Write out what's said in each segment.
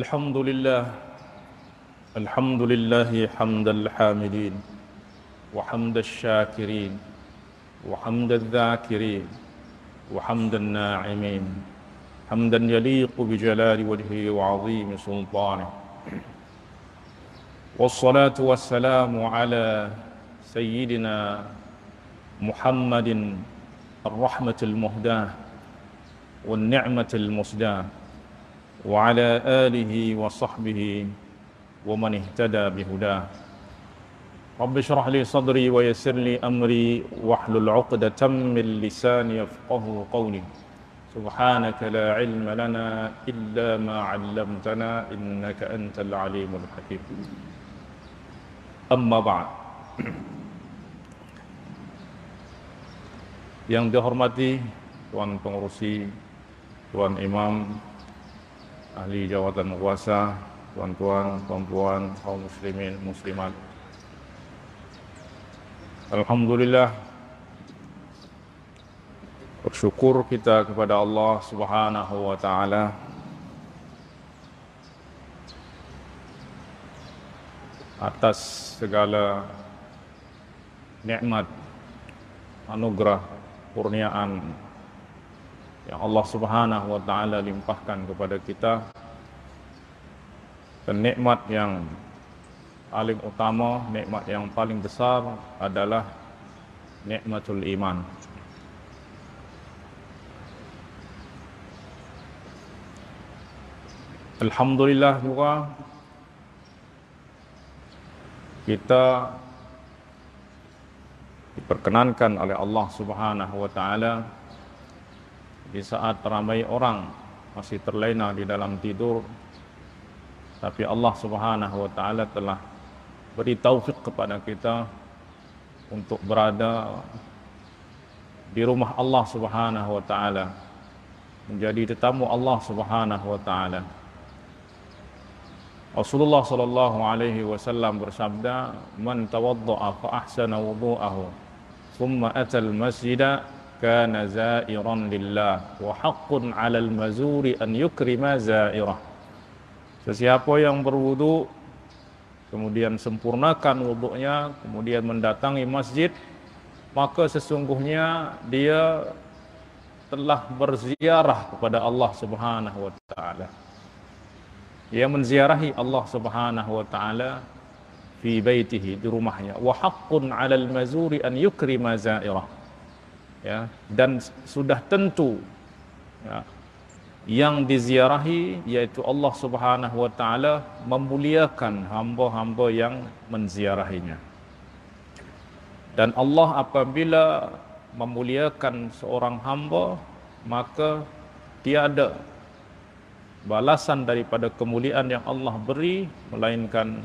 الحمد لله الحمد لله حمد الحامدين وحمد الشاكرين وحمد الذاكرين وحمد الناعمين حمدا يليق بجلال وجهه وعظيم سلطانه والصلاة والسلام على سيدنا محمد الرحمة المهداة والنعمة المسداة وعلى آله وصحبه ومن اهتدى بهداه رب اشرح لي صدري ويسر لي أمري واحلل عقدة من لساني يفقه قولي سبحانك لا علم لنا إلا ما علمتنا إنك أنت العليم الحكيم أما بعد Yang dihormati Tuan Pengurusi, Tuan Imam, ahli jawatan kuasa, tuan-tuan, puan-puan, kaum muslimin, muslimat. Alhamdulillah. Bersyukur kita kepada Allah Subhanahu wa taala atas segala nikmat anugerah kurniaan yang Allah Subhanahu wa taala limpahkan kepada kita kenikmat yang paling utama, nikmat yang paling besar adalah nikmatul iman. Alhamdulillah juga kita diperkenankan oleh Allah Subhanahu wa taala di saat ramai orang masih terlena di dalam tidur tapi Allah Subhanahu wa taala telah beri taufik kepada kita untuk berada di rumah Allah Subhanahu wa taala menjadi tetamu Allah Subhanahu wa taala Rasulullah sallallahu alaihi wasallam bersabda man tawaddaa fa ahsana wudhu'ahu thumma atal masjida كان زائرا لله وحق على المزور أن يكرم زائره Sesiapa yang berwudu kemudian sempurnakan wuduknya, kemudian mendatangi masjid maka sesungguhnya dia telah berziarah kepada Allah Subhanahu wa taala. Ia menziarahi Allah Subhanahu wa taala fi baitihi di rumahnya wa haqqun 'alal mazuri an yukrima zairah ya dan sudah tentu ya yang diziarahi yaitu Allah Subhanahu wa taala memuliakan hamba-hamba yang menziarahinya dan Allah apabila memuliakan seorang hamba maka tiada balasan daripada kemuliaan yang Allah beri melainkan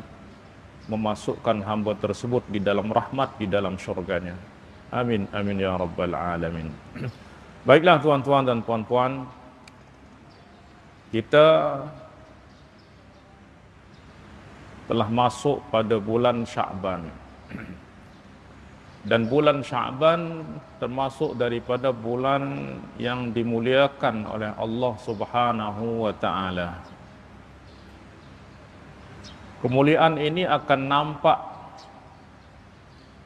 memasukkan hamba tersebut di dalam rahmat di dalam syurganya. Amin, amin ya rabbal alamin. Baiklah tuan-tuan dan puan-puan, kita telah masuk pada bulan Syaban. Dan bulan Syaban termasuk daripada bulan yang dimuliakan oleh Allah Subhanahu wa taala. Kemuliaan ini akan nampak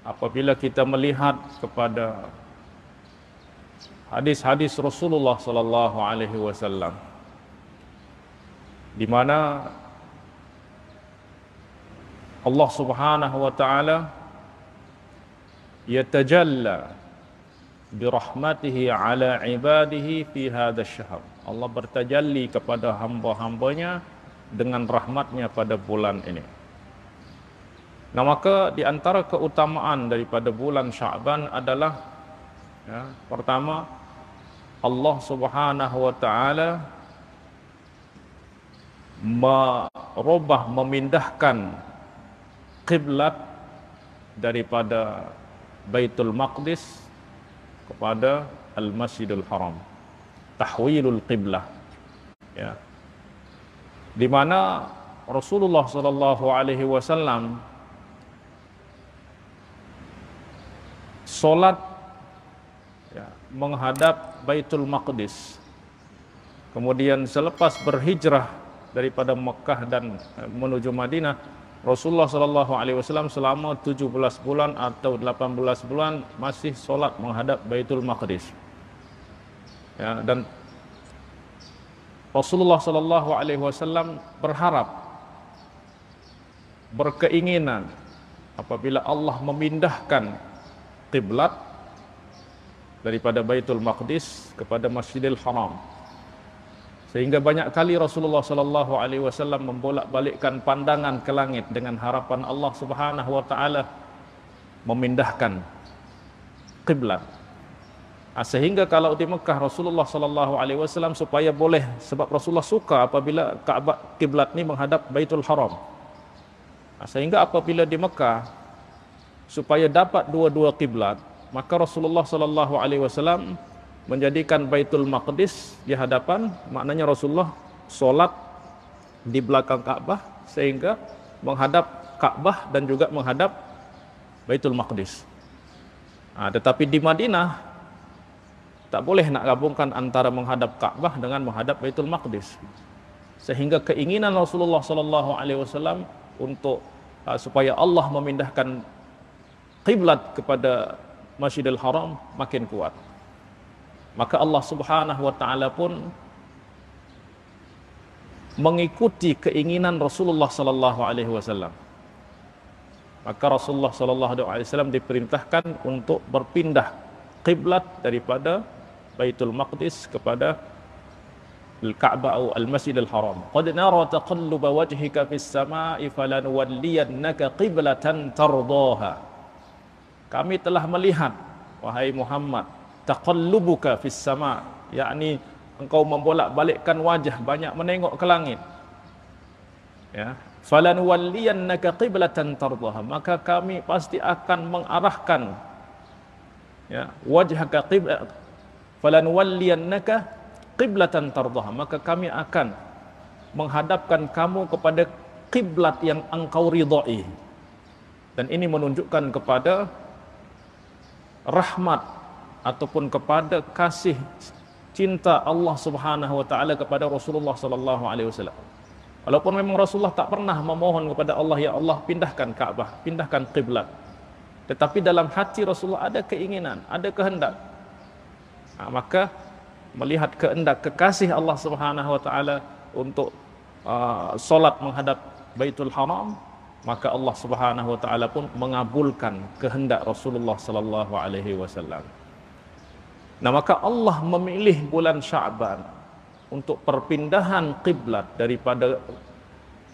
apabila kita melihat kepada hadis-hadis Rasulullah sallallahu alaihi wasallam di mana Allah Subhanahu wa taala yatajalla bi rahmatihi ala ibadihi fi hadha syahr Allah bertajalli kepada hamba-hambanya dengan rahmatnya pada bulan ini Nah, maka di antara keutamaan daripada bulan Syaban adalah ya, pertama Allah Subhanahu wa taala merubah memindahkan kiblat daripada Baitul Maqdis kepada al Masjidil Haram. Tahwilul qiblah. Ya. Di mana Rasulullah sallallahu alaihi wasallam solat ya, menghadap Baitul Maqdis. Kemudian selepas berhijrah daripada Mekah dan eh, menuju Madinah, Rasulullah sallallahu alaihi wasallam selama 17 bulan atau 18 bulan masih solat menghadap Baitul Maqdis. Ya, dan Rasulullah sallallahu alaihi wasallam berharap berkeinginan apabila Allah memindahkan Kiblat daripada Baitul Maqdis kepada Masjidil Haram. Sehingga banyak kali Rasulullah sallallahu alaihi wasallam membolak-balikkan pandangan ke langit dengan harapan Allah Subhanahu wa taala memindahkan kiblat. Ah, sehingga kalau di Mekah Rasulullah sallallahu alaihi wasallam supaya boleh sebab Rasulullah suka apabila Kaabah kiblat ni menghadap Baitul Haram. Ah, sehingga apabila di Mekah supaya dapat dua-dua kiblat maka Rasulullah sallallahu alaihi wasallam menjadikan Baitul Maqdis di hadapan maknanya Rasulullah solat di belakang Kaabah sehingga menghadap Kaabah dan juga menghadap Baitul Maqdis ha, tetapi di Madinah tak boleh nak gabungkan antara menghadap Kaabah dengan menghadap Baitul Maqdis sehingga keinginan Rasulullah sallallahu alaihi wasallam untuk ha, supaya Allah memindahkan qiblat kepada Masjidil Haram makin kuat. Maka Allah Subhanahu wa taala pun mengikuti keinginan Rasulullah sallallahu alaihi wasallam. Maka Rasulullah sallallahu alaihi wasallam diperintahkan untuk berpindah kiblat daripada Baitul Maqdis kepada Al-Ka'bah atau Al-Masjidil Haram. Qad nara taqallub wajhika fis sama'i falanwalliyannaka qiblatan tardaha kami telah melihat wahai Muhammad taqallubuka fis sama yakni engkau membolak-balikkan wajah banyak menengok ke langit ya falan walliyannaka qiblatan tardaha maka kami pasti akan mengarahkan ya wajhaka qibla falan walliyannaka qiblatan tardaha maka kami akan menghadapkan kamu kepada kiblat yang engkau ridai dan ini menunjukkan kepada rahmat ataupun kepada kasih cinta Allah Subhanahu wa taala kepada Rasulullah sallallahu alaihi wasallam. Walaupun memang Rasulullah tak pernah memohon kepada Allah ya Allah pindahkan Kaabah, pindahkan kiblat. Tetapi dalam hati Rasulullah ada keinginan, ada kehendak. Ha, maka melihat kehendak kekasih Allah Subhanahu wa taala untuk uh, solat menghadap Baitul Haram, maka Allah Subhanahu wa taala pun mengabulkan kehendak Rasulullah sallallahu alaihi wasallam. Nah, maka Allah memilih bulan Sya'ban untuk perpindahan kiblat daripada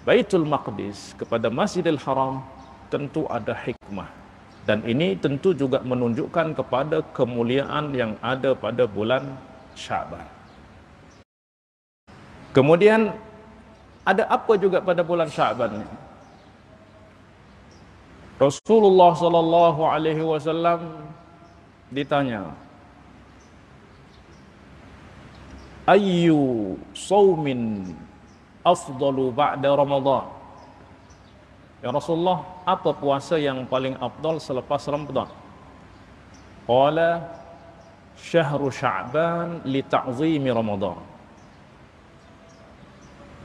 Baitul Maqdis kepada Masjidil Haram tentu ada hikmah. Dan ini tentu juga menunjukkan kepada kemuliaan yang ada pada bulan Sya'ban. Kemudian ada apa juga pada bulan Sya'ban ini? Rasulullah sallallahu alaihi wasallam ditanya Ayyu saumin afdalu ba'da Ramadan? Ya Rasulullah, apa puasa yang paling afdal selepas Ramadan? Qala syahrul sya'ban li ta'zimi Ramadan.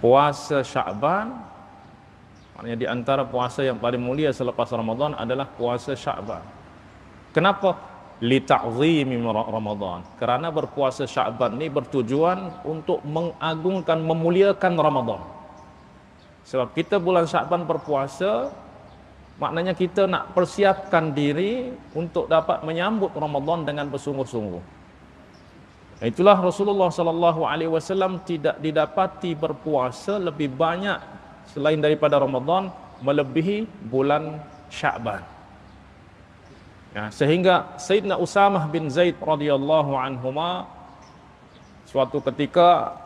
Puasa Sya'ban Maknanya di antara puasa yang paling mulia selepas Ramadan adalah puasa Syaban. Kenapa? Li ta'zimi Ramadan. Kerana berpuasa Syaban ni bertujuan untuk mengagungkan memuliakan Ramadan. Sebab kita bulan Syaban berpuasa maknanya kita nak persiapkan diri untuk dapat menyambut Ramadan dengan bersungguh-sungguh. Itulah Rasulullah sallallahu alaihi wasallam tidak didapati berpuasa lebih banyak selain daripada Ramadan melebihi bulan Syaban. Ya, sehingga Sayyidina Usamah bin Zaid radhiyallahu anhuma suatu ketika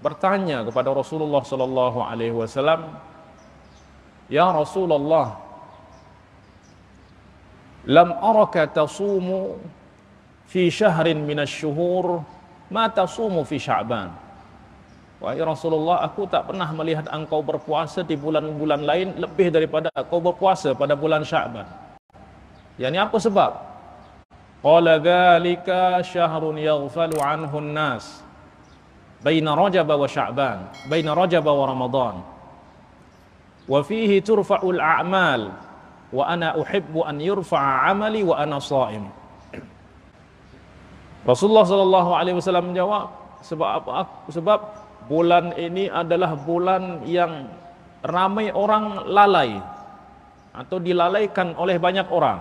bertanya kepada Rasulullah sallallahu alaihi wasallam, "Ya Rasulullah, lam araka tasumu fi syahrin minasy syuhur, ma tasumu fi Sya'ban?" Wahai Rasulullah, aku tak pernah melihat engkau berpuasa di bulan-bulan lain lebih daripada engkau berpuasa pada bulan Syaban. Ya ini apa sebab? Qala dhalika syahrun yaghfalu anhu an-nas baina Rajab wa Sya'ban, baina Rajab wa Ramadan. Wa fihi turfa'u al-a'mal wa ana uhibbu an yurfa'a 'amali wa ana shaim. Rasulullah sallallahu alaihi wasallam menjawab sebab apa sebab bulan ini adalah bulan yang ramai orang lalai atau dilalaikan oleh banyak orang.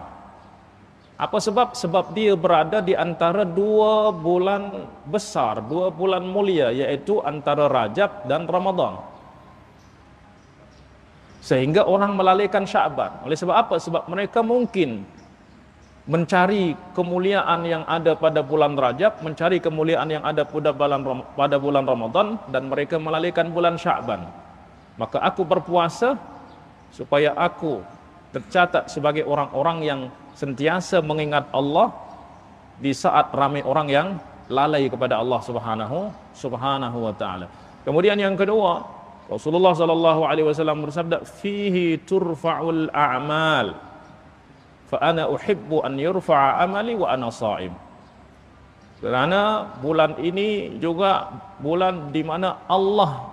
Apa sebab? Sebab dia berada di antara dua bulan besar, dua bulan mulia yaitu antara Rajab dan Ramadan. Sehingga orang melalaikan Syaban. Oleh sebab apa? Sebab mereka mungkin mencari kemuliaan yang ada pada bulan Rajab, mencari kemuliaan yang ada pada bulan pada bulan Ramadan dan mereka melalaikan bulan Sya'ban. Maka aku berpuasa supaya aku tercatat sebagai orang-orang yang sentiasa mengingat Allah di saat ramai orang yang lalai kepada Allah Subhanahu Subhanahu wa taala. Kemudian yang kedua, Rasulullah sallallahu alaihi wasallam bersabda fihi turfa'ul a'mal fa ana uhibbu an yurfa'a amali wa ana sha'im kerana bulan ini juga bulan di mana Allah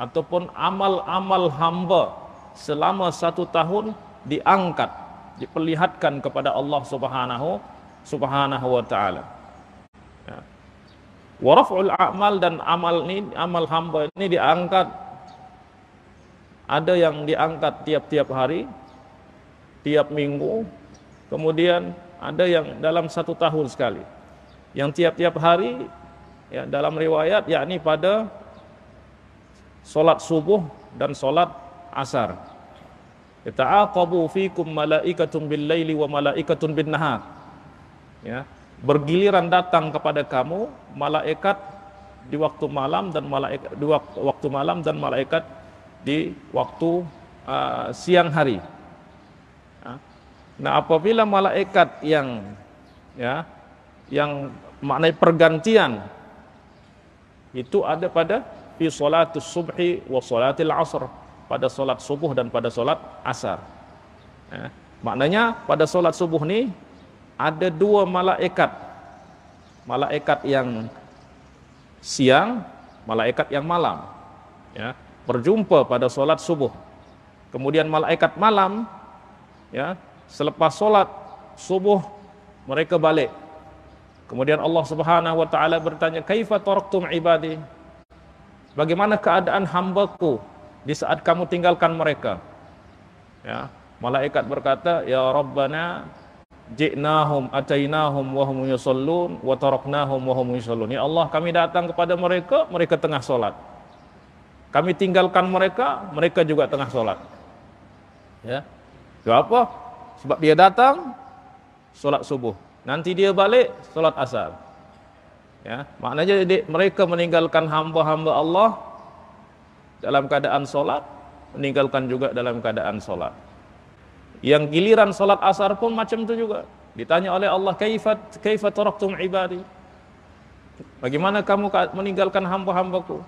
ataupun amal-amal hamba selama satu tahun diangkat diperlihatkan kepada Allah Subhanahu Subhanahu wa taala ya wa raf'ul a'mal dan amal ni amal hamba ini diangkat ada yang diangkat tiap-tiap hari tiap minggu kemudian ada yang dalam satu tahun sekali yang tiap-tiap hari ya, dalam riwayat yakni pada solat subuh dan solat asar ta'aqabu fikum malaikatun bil laili wa malaikatun bin nahar ya bergiliran datang kepada kamu malaikat di waktu malam dan malaikat di waktu, waktu malam dan malaikat di waktu uh, siang hari. Nah, apabila malaikat yang ya yang maknai pergantian itu ada pada fi salatus subhi wa salatil asr pada solat subuh dan pada solat asar. Ya. Maknanya pada solat subuh ni ada dua malaikat. Malaikat yang siang, malaikat yang malam. Ya, berjumpa pada solat subuh. Kemudian malaikat malam ya, selepas solat subuh mereka balik kemudian Allah Subhanahu wa taala bertanya kaifa taraktum ibadi bagaimana keadaan hamba ku di saat kamu tinggalkan mereka ya malaikat berkata ya rabbana jinahum atainahum wa hum yusallun wa taraknahum wa hum yusallun ya Allah kami datang kepada mereka mereka tengah solat kami tinggalkan mereka mereka juga tengah solat ya Kenapa? Sebab dia datang solat subuh. Nanti dia balik solat asar. Ya, maknanya jadi mereka meninggalkan hamba-hamba Allah dalam keadaan solat, meninggalkan juga dalam keadaan solat. Yang giliran solat asar pun macam tu juga. Ditanya oleh Allah, "Kaifat kaifa taraktum ibadi?" Bagaimana kamu meninggalkan hamba-hambaku?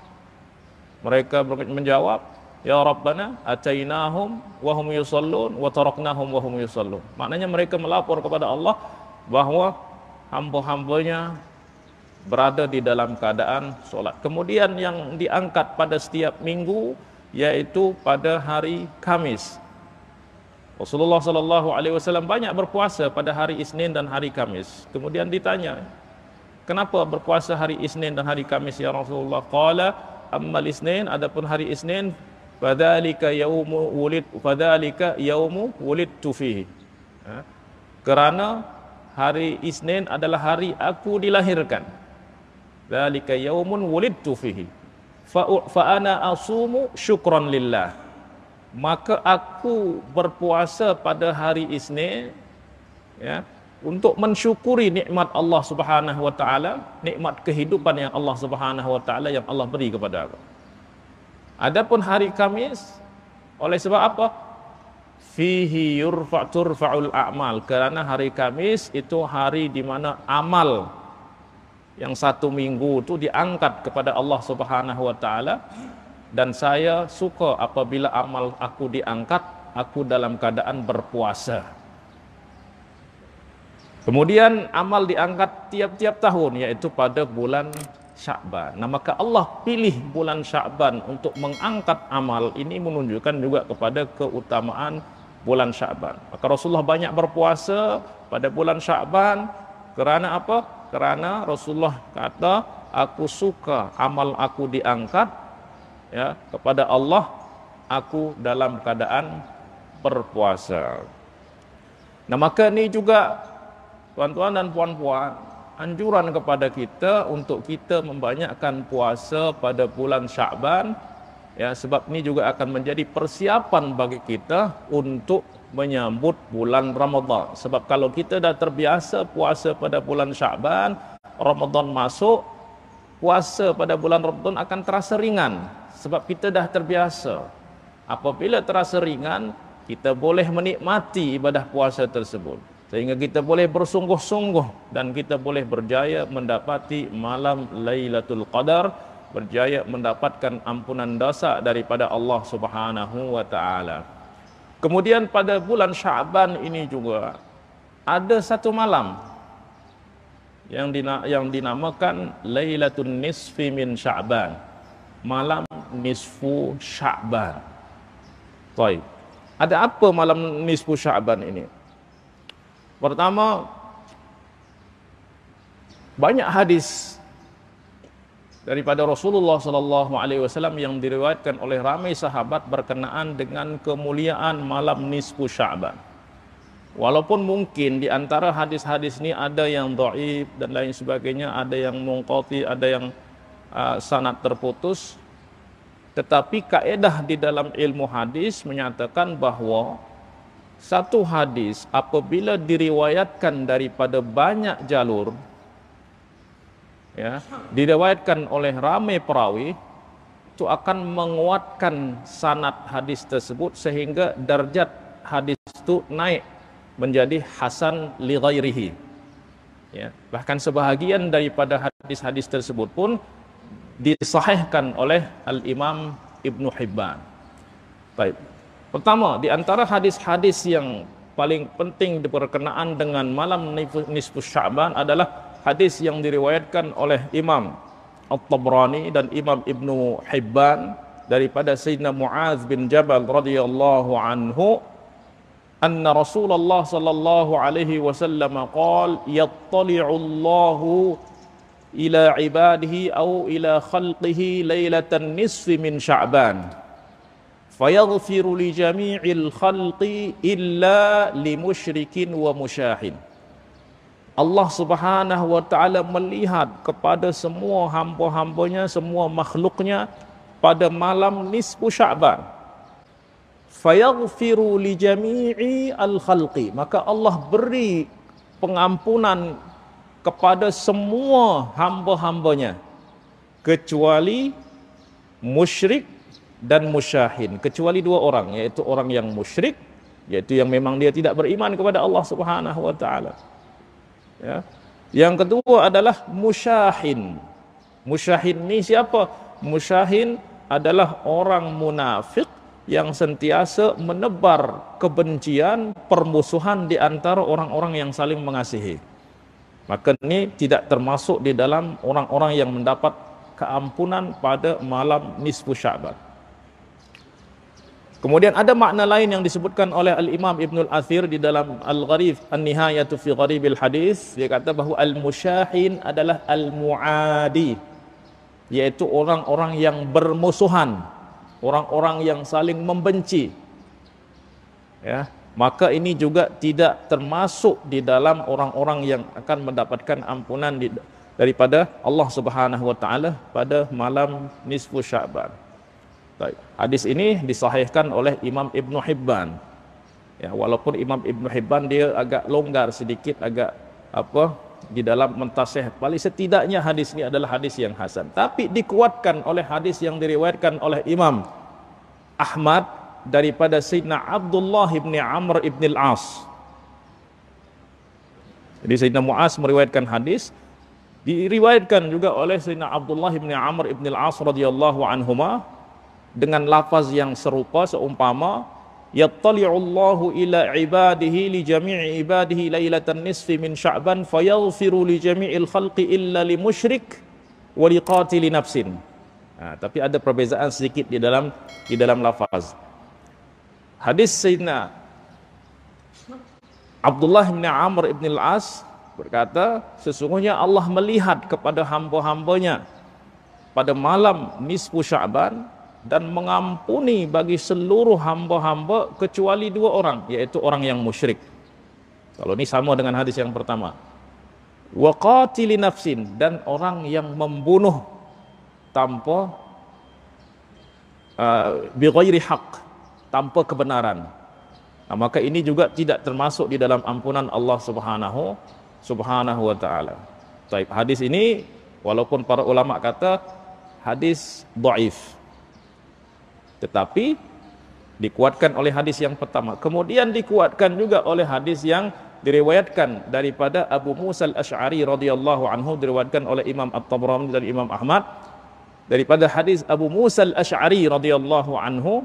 Mereka menjawab, Ya Rabbana atainahum wa hum yusallun wa taraknahum wa hum yusallun. Maknanya mereka melapor kepada Allah bahawa hamba-hambanya berada di dalam keadaan solat. Kemudian yang diangkat pada setiap minggu yaitu pada hari Kamis. Rasulullah sallallahu alaihi wasallam banyak berpuasa pada hari Isnin dan hari Kamis. Kemudian ditanya, "Kenapa berpuasa hari Isnin dan hari Kamis ya Rasulullah?" Qala, "Amma Isnin, adapun hari Isnin fadhalika yaumu wulid fadhalika yaumu wulid tu ha? kerana hari isnin adalah hari aku dilahirkan zalika yaumu wulid tu Faana fa asumu syukran lillah maka aku berpuasa pada hari isnin ya untuk mensyukuri nikmat Allah Subhanahu wa taala nikmat kehidupan yang Allah Subhanahu wa taala yang Allah beri kepada aku Adapun hari Kamis oleh sebab apa? Fihi yurfa'turfa'ul a'mal. Kerana hari Kamis itu hari di mana amal yang satu minggu itu diangkat kepada Allah Subhanahu wa taala dan saya suka apabila amal aku diangkat aku dalam keadaan berpuasa. Kemudian amal diangkat tiap-tiap tahun yaitu pada bulan Syaban. Nah, maka Allah pilih bulan Syaban untuk mengangkat amal ini menunjukkan juga kepada keutamaan bulan Syaban. Maka Rasulullah banyak berpuasa pada bulan Syaban kerana apa? Kerana Rasulullah kata, "Aku suka amal aku diangkat ya kepada Allah aku dalam keadaan berpuasa." Nah, maka ini juga tuan-tuan dan puan-puan, anjuran kepada kita untuk kita membanyakkan puasa pada bulan Syaban ya sebab ini juga akan menjadi persiapan bagi kita untuk menyambut bulan Ramadhan. sebab kalau kita dah terbiasa puasa pada bulan Syaban Ramadhan masuk puasa pada bulan Ramadhan akan terasa ringan sebab kita dah terbiasa apabila terasa ringan kita boleh menikmati ibadah puasa tersebut sehingga kita boleh bersungguh-sungguh dan kita boleh berjaya mendapati malam Lailatul Qadar berjaya mendapatkan ampunan dosa daripada Allah Subhanahu wa taala. Kemudian pada bulan Syaban ini juga ada satu malam yang yang dinamakan Lailatul Nisfi min Syaban. Malam nisfu Syaban. Baik. Ada apa malam nisfu Syaban ini? Pertama banyak hadis daripada Rasulullah sallallahu alaihi wasallam yang diriwayatkan oleh ramai sahabat berkenaan dengan kemuliaan malam nisfu Sya'ban. Walaupun mungkin di antara hadis-hadis ini ada yang dhaif dan lain sebagainya, ada yang munqati, ada yang uh, sanad terputus, tetapi kaedah di dalam ilmu hadis menyatakan bahawa satu hadis apabila diriwayatkan daripada banyak jalur ya diriwayatkan oleh ramai perawi itu akan menguatkan sanad hadis tersebut sehingga darjat hadis itu naik menjadi hasan li ghairihi ya bahkan sebahagian daripada hadis-hadis tersebut pun disahihkan oleh al-Imam Ibnu Hibban baik Pertama, di antara hadis-hadis yang paling penting diperkenaan dengan malam nisfu Sya'ban adalah hadis yang diriwayatkan oleh Imam At-Tabrani dan Imam Ibn Hibban daripada Sayyidina Muaz bin Jabal radhiyallahu anhu 'An Rasulullah sallallahu alaihi wasallam, 'Qaal وسلم قال يطلع الله إلى عباده أو إلى خلقه ليلة النصف فيغفر لجميع الخلق إلا wa ومشاهد Allah subhanahu wa ta'ala melihat kepada semua hamba-hambanya, semua makhluknya pada malam nisfu sya'ban. Fayaghfiru li jami'i khalqi Maka Allah beri pengampunan kepada semua hamba-hambanya. Kecuali musyrik dan musyahin kecuali dua orang yaitu orang yang musyrik yaitu yang memang dia tidak beriman kepada Allah Subhanahu wa taala ya yang kedua adalah musyahin musyahin ni siapa musyahin adalah orang munafik yang sentiasa menebar kebencian permusuhan di antara orang-orang yang saling mengasihi maka ini tidak termasuk di dalam orang-orang yang mendapat keampunan pada malam nisfu sya'ban Kemudian ada makna lain yang disebutkan oleh Al-Imam Ibn Al-Athir di dalam Al-Gharif An-Nihayatu Fi Gharibil Hadis Dia kata bahawa Al-Mushahin adalah Al-Mu'adi yaitu orang-orang yang bermusuhan Orang-orang yang saling membenci Ya, maka ini juga tidak termasuk di dalam orang-orang yang akan mendapatkan ampunan di, daripada Allah Subhanahu wa taala pada malam nisfu Sya'ban. Baik. Hadis ini disahihkan oleh Imam Ibn Hibban. Ya, walaupun Imam Ibn Hibban dia agak longgar sedikit, agak apa di dalam mentasih. Paling setidaknya hadis ini adalah hadis yang hasan. Tapi dikuatkan oleh hadis yang diriwayatkan oleh Imam Ahmad daripada Sayyidina Abdullah ibn Amr ibn Al-As. Jadi Sayyidina Mu'az meriwayatkan hadis diriwayatkan juga oleh Sayyidina Abdullah ibn Amr ibn Al-As radhiyallahu anhuma dengan lafaz yang serupa seumpama yattali'u Allahu ila ibadihi li jami'i ibadihi lailatan nisfi min sya'ban fayaghfiru li jami'il khalqi illa li musyrik wa li qatili nafsin ha, tapi ada perbezaan sedikit di dalam di dalam lafaz hadis sayyidina Abdullah bin Amr bin Al-As berkata sesungguhnya Allah melihat kepada hamba-hambanya pada malam nisfu sya'ban dan mengampuni bagi seluruh hamba-hamba kecuali dua orang yaitu orang yang musyrik. Kalau ni sama dengan hadis yang pertama. Wa qatili nafsin dan orang yang membunuh tanpa uh, bi ghairi haq tanpa kebenaran. Nah, maka ini juga tidak termasuk di dalam ampunan Allah Subhanahu Subhanahu wa taala. Baik, hadis ini walaupun para ulama kata hadis dhaif, tetapi dikuatkan oleh hadis yang pertama kemudian dikuatkan juga oleh hadis yang diriwayatkan daripada Abu Musa al ashari radhiyallahu anhu diriwayatkan oleh Imam At-Tabrani dan Imam Ahmad daripada hadis Abu Musa Al-Asy'ari radhiyallahu anhu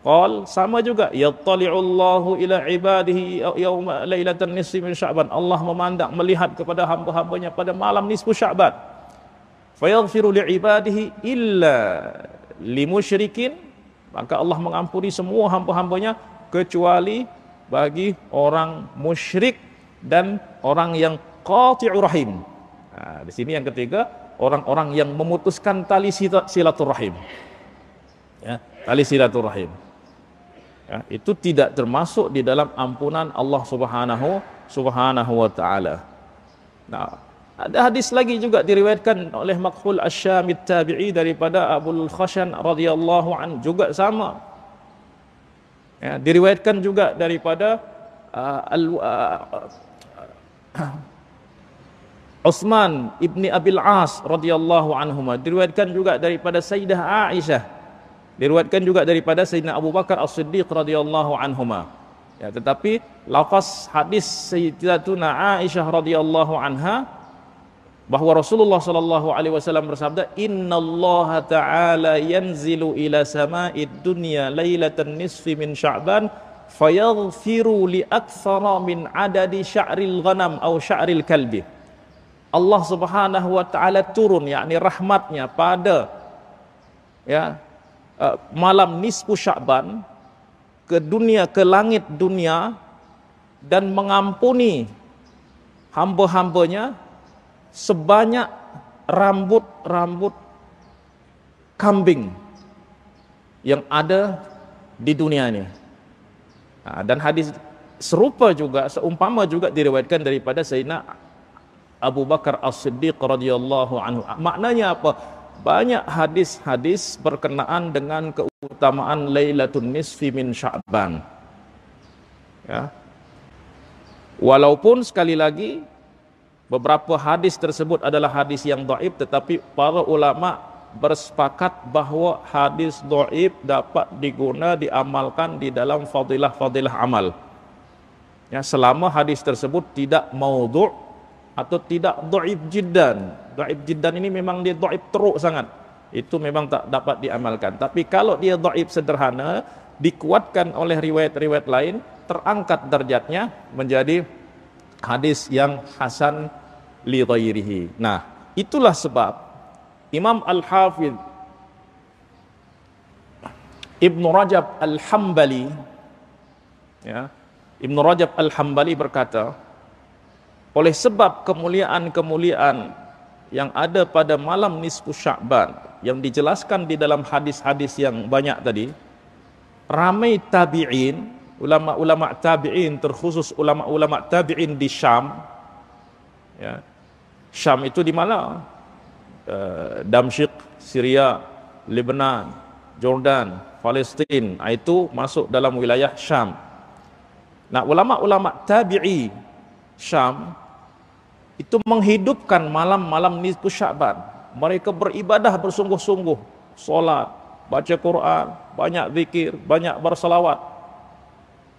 qol sama juga yattali'u Allahu ila ibadihi yauma lailatan nisfi min sya'ban Allah memandang melihat kepada hamba-hambanya pada malam nisfu sya'ban fa yaghfiru li ibadihi illa li musyrikin maka Allah mengampuni semua hamba-hambanya kecuali bagi orang musyrik dan orang yang qati'ur rahim. Nah, ha, di sini yang ketiga, orang-orang yang memutuskan tali silaturahim. Ya, tali silaturahim. Ya, itu tidak termasuk di dalam ampunan Allah Subhanahu Subhanahu wa taala. Nah, ada hadis lagi juga diriwayatkan oleh Makhul Asy-Syamit Tabi'i daripada al Khashan radhiyallahu an juga sama. Ya, diriwayatkan juga daripada uh, Al uh, Uthman ibni Abil As radhiyallahu anhu. diriwayatkan juga daripada Sayyidah Aisyah diriwayatkan juga daripada Sayyidina Abu Bakar As-Siddiq radhiyallahu anhu. ya tetapi lafaz hadis Sayyidatuna Aisyah radhiyallahu anha bahwa Rasulullah sallallahu alaihi wasallam bersabda innallaha ta'ala yanzilu ila sama'id dunya lailatan nisfi min sya'ban fayaghfiru li aktsara min adadi sya'ril ghanam aw sya'ril kalbi Allah Subhanahu wa taala turun yakni rahmatnya pada ya uh, malam nisfu sya'ban ke dunia ke langit dunia dan mengampuni hamba-hambanya sebanyak rambut-rambut kambing yang ada di dunia ini. Ha, dan hadis serupa juga, seumpama juga diriwayatkan daripada Sayyidina Abu Bakar As-Siddiq radhiyallahu anhu. Maknanya apa? Banyak hadis-hadis berkenaan dengan keutamaan Lailatul Nisfi min Sya'ban. Ya. Walaupun sekali lagi beberapa hadis tersebut adalah hadis yang daib tetapi para ulama bersepakat bahawa hadis daib dapat diguna diamalkan di dalam fadilah-fadilah amal. Ya selama hadis tersebut tidak maudhu' atau tidak daib jiddan. Daib jiddan ini memang dia daib teruk sangat. Itu memang tak dapat diamalkan. Tapi kalau dia daib sederhana dikuatkan oleh riwayat-riwayat lain terangkat derajatnya menjadi hadis yang hasan li ghairihi. Nah, itulah sebab Imam Al-Hafidh Ibn Rajab Al-Hambali ya, Ibn Rajab Al-Hambali berkata oleh sebab kemuliaan-kemuliaan yang ada pada malam nisfu Syakban yang dijelaskan di dalam hadis-hadis yang banyak tadi ramai tabi'in ulama-ulama tabi'in terkhusus ulama-ulama tabi'in di Syam ya, Syam itu di mana? Uh, eh, Damsyik, Syria, Lebanon, Jordan, Palestin, ah, itu masuk dalam wilayah Syam. Nah, ulama-ulama tabi'i Syam itu menghidupkan malam-malam Nisfu Syaban. Mereka beribadah bersungguh-sungguh, solat, baca Quran, banyak zikir, banyak berselawat.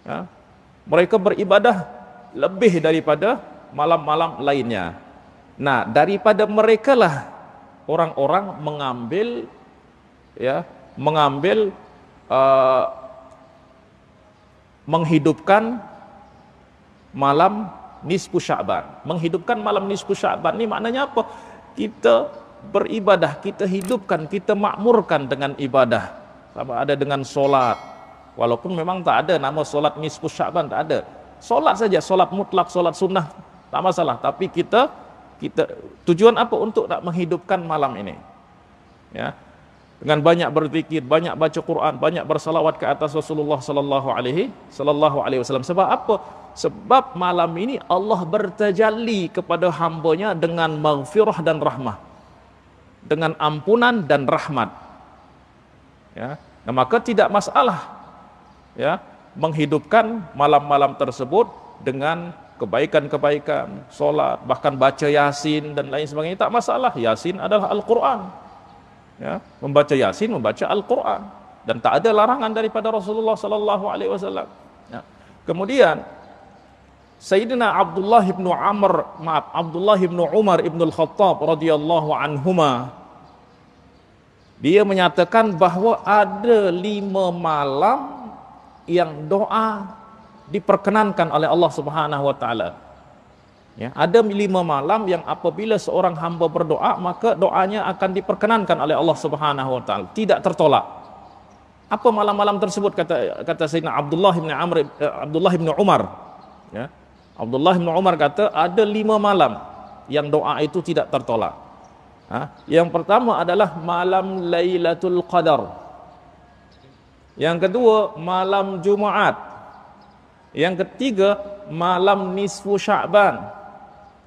Ya. Mereka beribadah lebih daripada malam-malam lainnya. Nah, daripada merekalah orang-orang mengambil ya, mengambil uh, menghidupkan malam nisfu Syaban. Menghidupkan malam nisfu Syaban ni maknanya apa? Kita beribadah, kita hidupkan, kita makmurkan dengan ibadah. Sama ada dengan solat. Walaupun memang tak ada nama solat nisfu Syaban tak ada. Solat saja, solat mutlak, solat sunnah tak masalah. Tapi kita kita tujuan apa untuk nak menghidupkan malam ini ya dengan banyak berzikir banyak baca Quran banyak bersalawat ke atas Rasulullah sallallahu alaihi sallallahu alaihi wasallam sebab apa sebab malam ini Allah bertajalli kepada hambanya dengan maghfirah dan rahmah dengan ampunan dan rahmat ya nah, maka tidak masalah ya menghidupkan malam-malam tersebut dengan kebaikan-kebaikan, solat, bahkan baca yasin dan lain sebagainya tak masalah. Yasin adalah Al-Quran. Ya, membaca yasin membaca Al-Quran dan tak ada larangan daripada Rasulullah sallallahu alaihi wasallam. Ya. Kemudian Sayyidina Abdullah bin Amr, maaf, Abdullah bin Umar bin Al-Khattab radhiyallahu anhuma dia menyatakan bahawa ada lima malam yang doa diperkenankan oleh Allah Subhanahu wa taala. Ya, ada lima malam yang apabila seorang hamba berdoa maka doanya akan diperkenankan oleh Allah Subhanahu wa taala, tidak tertolak. Apa malam-malam tersebut kata kata Sayyidina Abdullah bin Amr eh, Abdullah bin Umar. Ya. Abdullah bin Umar kata ada lima malam yang doa itu tidak tertolak. Ha? Yang pertama adalah malam Lailatul Qadar. Yang kedua malam Jumaat. Yang ketiga malam nisfu Syaban.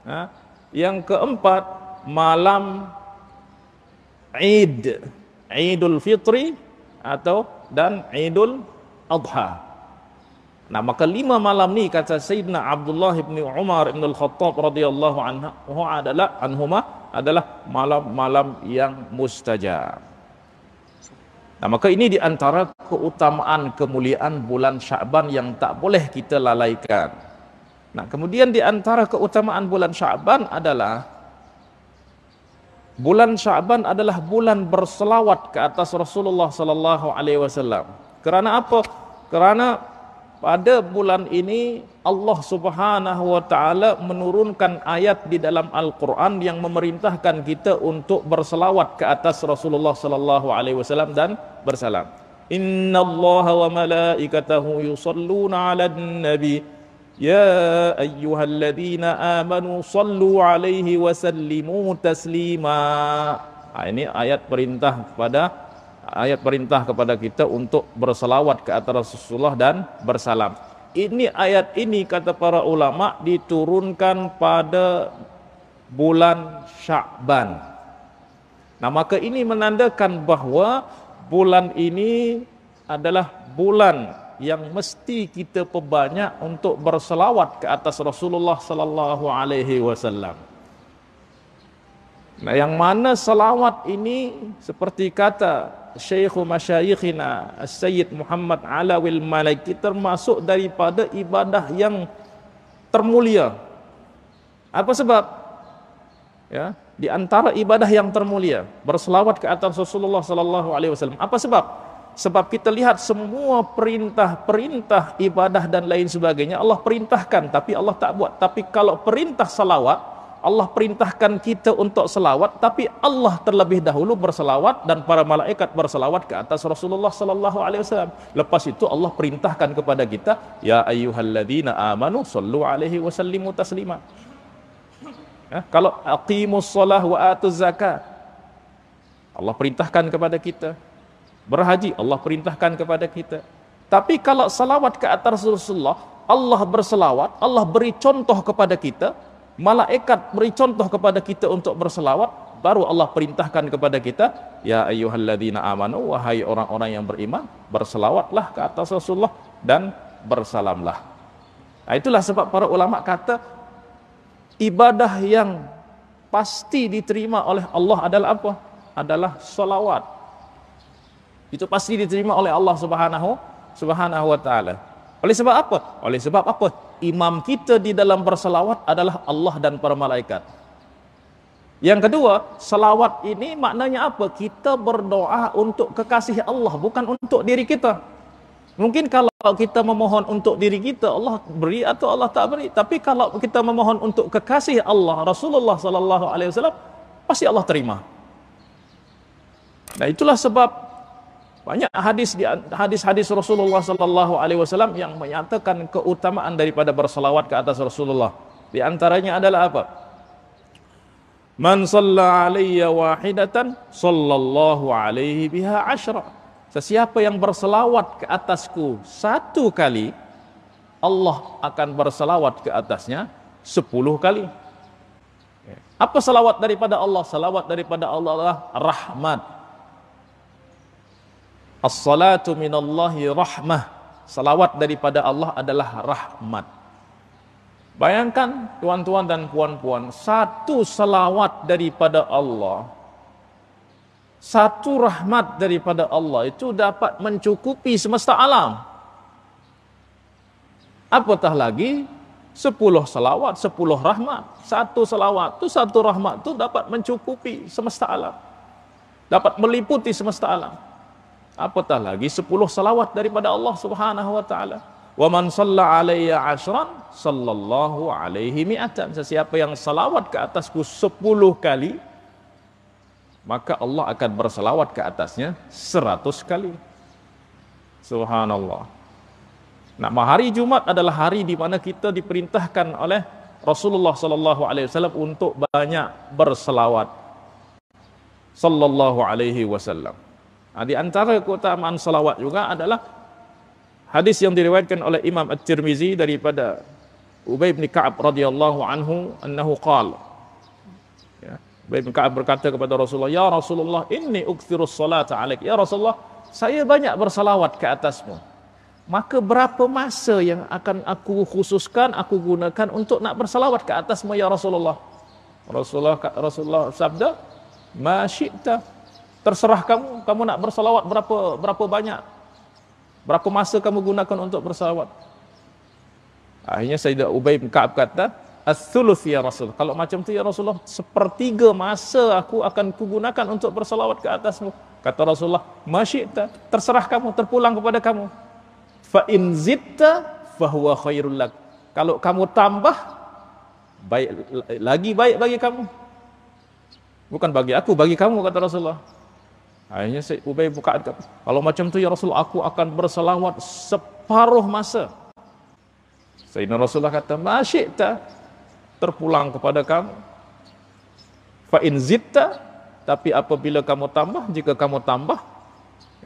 Ha? Yang keempat malam Id, Idul Fitri atau dan Idul Adha. Nah, maka lima malam ni kata Sayyidina Abdullah bin Umar bin Al-Khattab radhiyallahu anhu adalah anhuma adalah malam-malam yang mustajab. Nah, maka ini di antara keutamaan kemuliaan bulan Syaban yang tak boleh kita lalaikan. Nah, kemudian di antara keutamaan bulan Syaban adalah bulan Syaban adalah bulan berselawat ke atas Rasulullah sallallahu alaihi wasallam. Kerana apa? Kerana pada bulan ini Allah Subhanahu wa taala menurunkan ayat di dalam Al-Qur'an yang memerintahkan kita untuk berselawat ke atas Rasulullah sallallahu alaihi wasallam dan bersalam. إن الله وملائكته يصلون على النبي يا أيها الذين آمنوا صلوا عليه وسلموا تسليما ini ayat perintah kepada ayat perintah kepada kita untuk berselawat ke atas Rasulullah dan bersalam. Ini ayat ini kata para ulama diturunkan pada bulan Sya'ban. Nah maka ini menandakan bahawa bulan ini adalah bulan yang mesti kita perbanyak untuk berselawat ke atas Rasulullah sallallahu alaihi wasallam. Nah, yang mana selawat ini seperti kata Syekhu Masyaikhina Sayyid Muhammad Alawil Malaki termasuk daripada ibadah yang termulia. Apa sebab? Ya, di antara ibadah yang termulia berselawat ke atas Rasulullah sallallahu alaihi wasallam. Apa sebab? Sebab kita lihat semua perintah-perintah ibadah dan lain sebagainya Allah perintahkan tapi Allah tak buat. Tapi kalau perintah selawat Allah perintahkan kita untuk selawat tapi Allah terlebih dahulu berselawat dan para malaikat berselawat ke atas Rasulullah sallallahu alaihi wasallam. Lepas itu Allah perintahkan kepada kita ya ayyuhalladzina amanu sallu alaihi wasallimu taslima. Ya, kalau aqimus solah wa atuz zakat. Allah perintahkan kepada kita berhaji, Allah perintahkan kepada kita. Tapi kalau salawat ke atas Rasulullah, Allah berselawat, Allah beri contoh kepada kita, malaikat beri contoh kepada kita untuk berselawat, baru Allah perintahkan kepada kita, ya ayyuhalladzina amanu wahai orang-orang yang beriman, berselawatlah ke atas Rasulullah dan bersalamlah. Nah, itulah sebab para ulama kata ibadah yang pasti diterima oleh Allah adalah apa? Adalah salawat. Itu pasti diterima oleh Allah Subhanahu Subhanahu wa taala. Oleh sebab apa? Oleh sebab apa? Imam kita di dalam berselawat adalah Allah dan para malaikat. Yang kedua, salawat ini maknanya apa? Kita berdoa untuk kekasih Allah, bukan untuk diri kita. Mungkin kalau kita memohon untuk diri kita Allah beri atau Allah tak beri. Tapi kalau kita memohon untuk kekasih Allah Rasulullah Sallallahu Alaihi Wasallam pasti Allah terima. Nah itulah sebab banyak hadis hadis-hadis Rasulullah Sallallahu Alaihi Wasallam yang menyatakan keutamaan daripada bersalawat ke atas Rasulullah. Di antaranya adalah apa? Man salla alaiya wahidatan sallallahu alaihi biha ashra. Sesiapa yang berselawat ke atasku satu kali, Allah akan berselawat ke atasnya sepuluh kali. Apa selawat daripada Allah? Selawat daripada Allah adalah rahmat. As-salatu minallahi rahmah. Selawat daripada Allah adalah rahmat. Bayangkan tuan-tuan dan puan-puan, satu selawat daripada Allah, satu rahmat daripada Allah itu dapat mencukupi semesta alam. Apatah lagi sepuluh salawat, sepuluh rahmat. Satu salawat tu, satu rahmat tu dapat mencukupi semesta alam. Dapat meliputi semesta alam. Apatah lagi sepuluh salawat daripada Allah subhanahu wa ta'ala. Wa man salla alaiya ashran sallallahu alaihi mi'atan. Sesiapa yang salawat ke atasku sepuluh kali, maka Allah akan berselawat ke atasnya seratus kali. Subhanallah. Nah, hari Jumat adalah hari di mana kita diperintahkan oleh Rasulullah sallallahu alaihi wasallam untuk banyak berselawat. Sallallahu alaihi wasallam. Nah, di antara keutamaan selawat juga adalah hadis yang diriwayatkan oleh Imam At-Tirmizi daripada Ubay bin Ka'ab radhiyallahu anhu annahu qala Ibn Ka'ab berkata kepada Rasulullah, Ya Rasulullah, ini Uktirus salata alaik. Ya Rasulullah, saya banyak bersalawat ke atasmu. Maka berapa masa yang akan aku khususkan, aku gunakan untuk nak bersalawat ke atasmu, Ya Rasulullah? Rasulullah Rasulullah sabda, Ma Terserah kamu, kamu nak bersalawat berapa berapa banyak. Berapa masa kamu gunakan untuk bersalawat. Akhirnya Sayyidina Ubay bin Ka'ab kata, as-thuluth ya Rasul. Kalau macam tu ya Rasulullah, sepertiga masa aku akan kugunakan untuk berselawat ke atasmu. Kata Rasulullah, masyikta, terserah kamu, terpulang kepada kamu. Fa'in in zidta fahuwa khairul lak. Kalau kamu tambah, baik lagi baik bagi kamu. Bukan bagi aku, bagi kamu kata Rasulullah. Akhirnya saya Ubay buka adab. Kalau macam tu ya Rasul, aku akan berselawat separuh masa. Sayyidina Rasulullah kata, "Masyikta, terpulang kepada kamu. Fa in zitta tapi apabila kamu tambah jika kamu tambah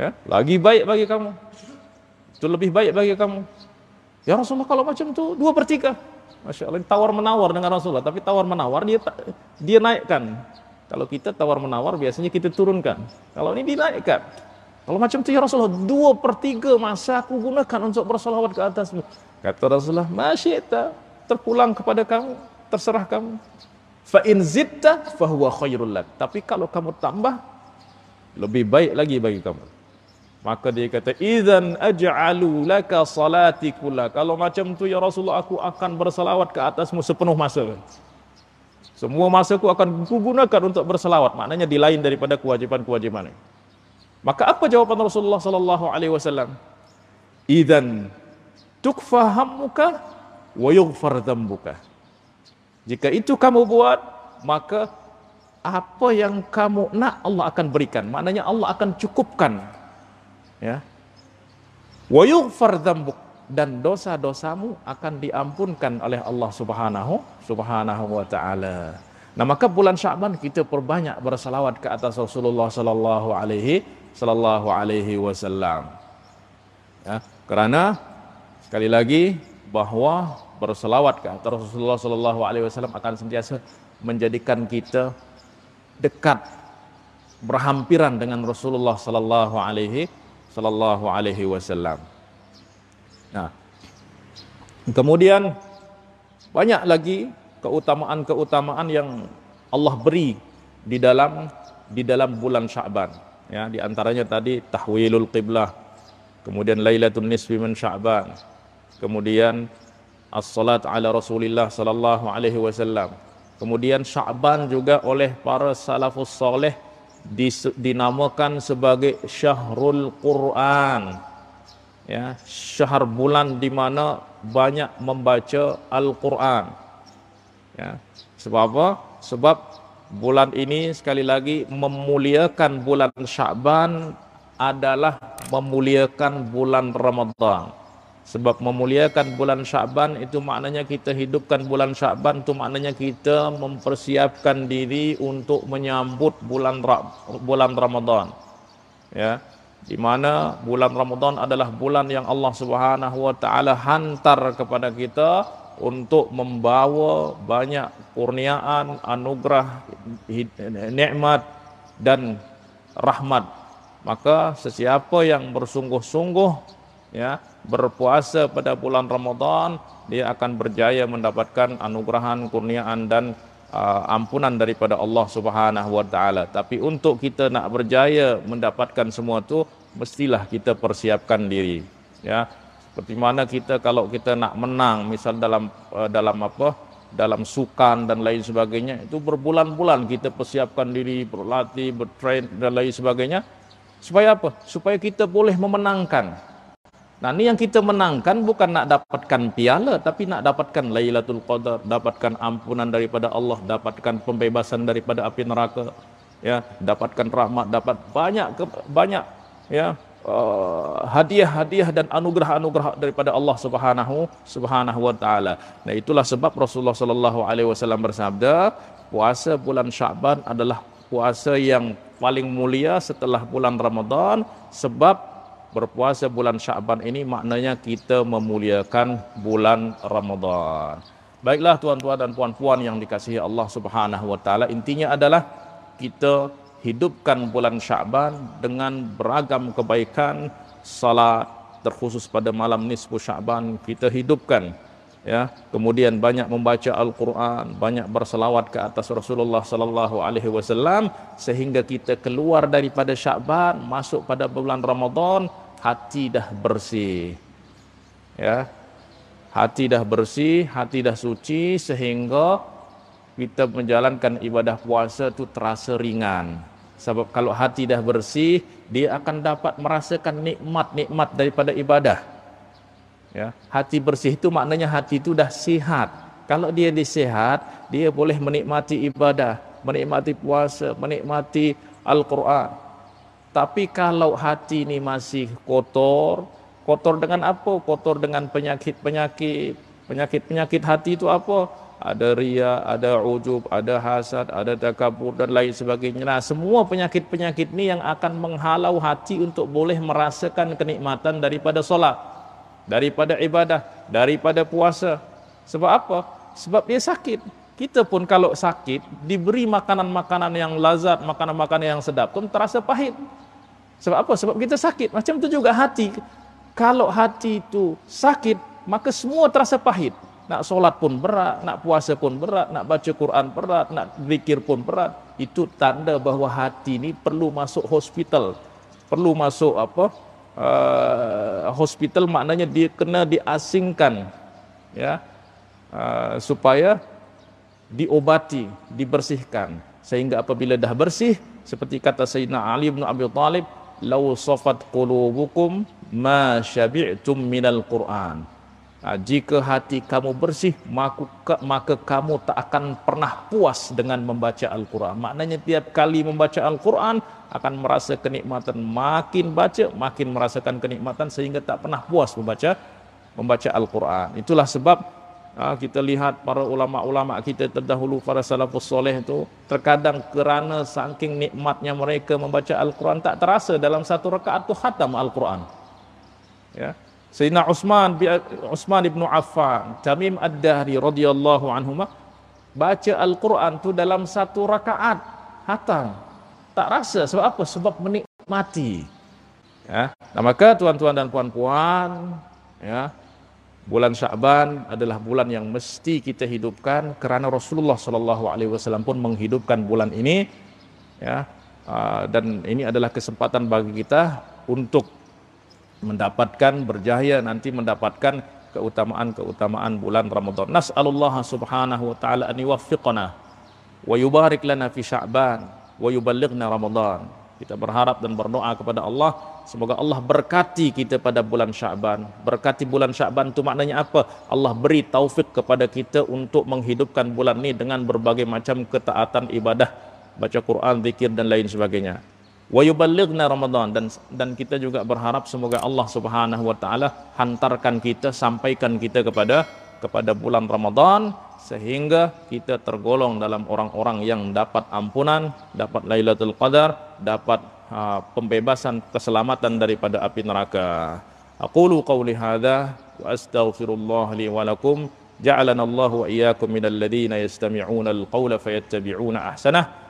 ya lagi baik bagi kamu. Itu lebih baik bagi kamu. Ya Rasulullah kalau macam tu dua per tiga. Masya Allah, tawar menawar dengan Rasulullah. Tapi tawar menawar dia dia naikkan. Kalau kita tawar menawar biasanya kita turunkan. Kalau ini dinaikkan. Kalau macam tu ya Rasulullah, dua per tiga masa aku gunakan untuk bersolawat ke atasmu. Kata Rasulullah, masyita terpulang kepada kamu terserah kamu. Fa in zitta fa huwa khairul lak. Tapi kalau kamu tambah lebih baik lagi bagi kamu. Maka dia kata idzan aj'alu laka salati kullah. Kalau macam tu ya Rasulullah aku akan berselawat ke atasmu sepenuh masa. Semua masa aku akan gunakan untuk berselawat. Maknanya di lain daripada kewajipan-kewajiban ini. Maka apa jawapan Rasulullah sallallahu alaihi wasallam? Idzan tukfa hammuka wa yughfar dhanbuka. Jika itu kamu buat, maka apa yang kamu nak Allah akan berikan. Maknanya Allah akan cukupkan. Ya. Wa yughfar dhanbuk dan dosa-dosamu akan diampunkan oleh Allah Subhanahu Subhanahu wa taala. Nah, maka bulan Syaban kita perbanyak bersalawat ke atas Rasulullah sallallahu alaihi sallallahu alaihi wasallam. Ya, kerana sekali lagi bahawa berselawat ke atas Rasulullah sallallahu alaihi wasallam akan sentiasa menjadikan kita dekat berhampiran dengan Rasulullah sallallahu alaihi sallallahu alaihi wasallam. Nah. Kemudian banyak lagi keutamaan-keutamaan yang Allah beri di dalam di dalam bulan Syaban ya di antaranya tadi tahwilul qiblah kemudian lailatul nisfi min Syaban kemudian as-salat ala Rasulillah sallallahu alaihi wasallam. Kemudian Syaban juga oleh para salafus soleh dinamakan sebagai Syahrul Quran. Ya, syahr bulan di mana banyak membaca Al-Quran. Ya. Sebab apa? Sebab bulan ini sekali lagi memuliakan bulan Syaban adalah memuliakan bulan Ramadhan. Sebab memuliakan bulan Syaban itu maknanya kita hidupkan bulan Syaban itu maknanya kita mempersiapkan diri untuk menyambut bulan bulan Ramadan. Ya. Di mana bulan Ramadan adalah bulan yang Allah Subhanahu wa taala hantar kepada kita untuk membawa banyak kurniaan, anugerah, nikmat dan rahmat. Maka sesiapa yang bersungguh-sungguh ya berpuasa pada bulan Ramadan dia akan berjaya mendapatkan anugerahan kurniaan dan uh, ampunan daripada Allah Subhanahu wa taala tapi untuk kita nak berjaya mendapatkan semua tu mestilah kita persiapkan diri ya seperti mana kita kalau kita nak menang misal dalam uh, dalam apa dalam sukan dan lain sebagainya itu berbulan-bulan kita persiapkan diri berlatih bertrain dan lain sebagainya supaya apa supaya kita boleh memenangkan Nah, ini yang kita menangkan bukan nak dapatkan piala tapi nak dapatkan Lailatul Qadar, dapatkan ampunan daripada Allah, dapatkan pembebasan daripada api neraka. Ya, dapatkan rahmat, dapat banyak ke, banyak ya uh, hadiah-hadiah dan anugerah-anugerah daripada Allah Subhanahu Subhanahu wa taala. Nah, itulah sebab Rasulullah sallallahu alaihi wasallam bersabda, puasa bulan Syaban adalah puasa yang paling mulia setelah bulan Ramadan sebab berpuasa bulan Syaban ini maknanya kita memuliakan bulan Ramadhan. Baiklah tuan-tuan dan puan-puan yang dikasihi Allah Subhanahu wa taala, intinya adalah kita hidupkan bulan Syaban dengan beragam kebaikan salat terkhusus pada malam nisfu Syaban kita hidupkan ya kemudian banyak membaca al-Quran banyak berselawat ke atas Rasulullah sallallahu alaihi wasallam sehingga kita keluar daripada Syaban masuk pada bulan Ramadan hati dah bersih ya hati dah bersih hati dah suci sehingga kita menjalankan ibadah puasa itu terasa ringan sebab kalau hati dah bersih dia akan dapat merasakan nikmat-nikmat daripada ibadah Ya, hati bersih itu maknanya hati itu dah sihat. Kalau dia disehat, dia boleh menikmati ibadah, menikmati puasa, menikmati Al-Quran. Tapi kalau hati ini masih kotor, kotor dengan apa? Kotor dengan penyakit-penyakit. Penyakit-penyakit hati itu apa? Ada ria, ada ujub, ada hasad, ada takabur dan lain sebagainya. Nah, semua penyakit-penyakit ini yang akan menghalau hati untuk boleh merasakan kenikmatan daripada solat daripada ibadah, daripada puasa. Sebab apa? Sebab dia sakit. Kita pun kalau sakit, diberi makanan-makanan yang lazat, makanan-makanan yang sedap, pun terasa pahit. Sebab apa? Sebab kita sakit. Macam itu juga hati. Kalau hati itu sakit, maka semua terasa pahit. Nak solat pun berat, nak puasa pun berat, nak baca Quran berat, nak zikir pun berat. Itu tanda bahawa hati ini perlu masuk hospital. Perlu masuk apa? Eh, hospital maknanya dia kena diasingkan ya uh, supaya diobati, dibersihkan sehingga apabila dah bersih seperti kata Sayyidina Ali bin Abi Talib lau safat qulubukum ma syabi'tum minal Qur'an Ah, jika hati kamu bersih maka kamu tak akan pernah puas dengan membaca Al-Quran maknanya tiap kali membaca Al-Quran akan merasa kenikmatan makin baca makin merasakan kenikmatan sehingga tak pernah puas membaca membaca Al-Quran itulah sebab ah, kita lihat para ulama-ulama kita terdahulu para salafus soleh itu terkadang kerana saking nikmatnya mereka membaca Al-Quran tak terasa dalam satu rakaat tu khatam Al-Quran ya Sayyidina Uthman Uthman ibn Affan Tamim Ad-Dahri radhiyallahu anhuma baca al-Quran tu dalam satu rakaat hatam tak rasa sebab apa sebab menikmati ya nah, maka tuan-tuan dan puan-puan ya bulan Syaban adalah bulan yang mesti kita hidupkan kerana Rasulullah sallallahu alaihi wasallam pun menghidupkan bulan ini ya ah, dan ini adalah kesempatan bagi kita untuk mendapatkan berjaya nanti mendapatkan keutamaan-keutamaan bulan Ramadan. Nas'alullah subhanahu wa ta'ala an yuwaffiqana wa yubarik lana fi sya'ban wa yuballighna Ramadan. Kita berharap dan berdoa kepada Allah semoga Allah berkati kita pada bulan Syaban. Berkati bulan Syaban itu maknanya apa? Allah beri taufik kepada kita untuk menghidupkan bulan ini dengan berbagai macam ketaatan ibadah, baca Quran, zikir dan lain sebagainya wa yuballighna ramadan dan dan kita juga berharap semoga Allah Subhanahu wa taala hantarkan kita sampaikan kita kepada kepada bulan Ramadan sehingga kita tergolong dalam orang-orang yang dapat ampunan, dapat Lailatul Qadar, dapat uh, pembebasan keselamatan daripada api neraka. Aqulu qawli hadza wa astaghfirullah li wa lakum ja'alana Allahu iyyakum minalladhina yastami'una al-qawla fayattabi'una ahsana.